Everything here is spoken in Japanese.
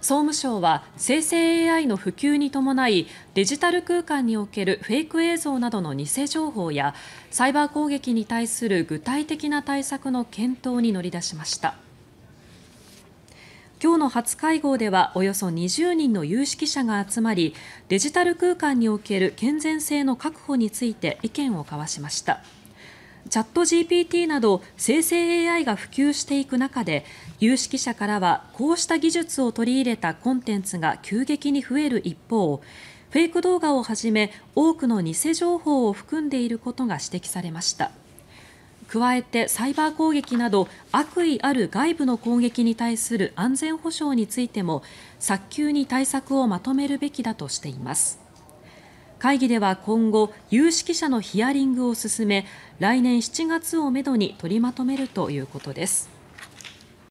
総務省は生成 AI の普及に伴いデジタル空間におけるフェイク映像などの偽情報やサイバー攻撃に対する具体的な対策の検討に乗り出しました。今日の初会合ではおよそ20人の有識者が集まりデジタル空間における健全性の確保について意見を交わしました。チャット ＧＰＴ など生成 ＡＩ が普及していく中で有識者からはこうした技術を取り入れたコンテンツが急激に増える一方フェイク動画をはじめ多くの偽情報を含んでいることが指摘されました。加えてサイバー攻撃など悪意ある外部の攻撃に対する安全保障についても早急に対策をまとめるべきだとしています。会議では今後有識者のヒアリングを進め来年7月をめどに取りまとめるということです。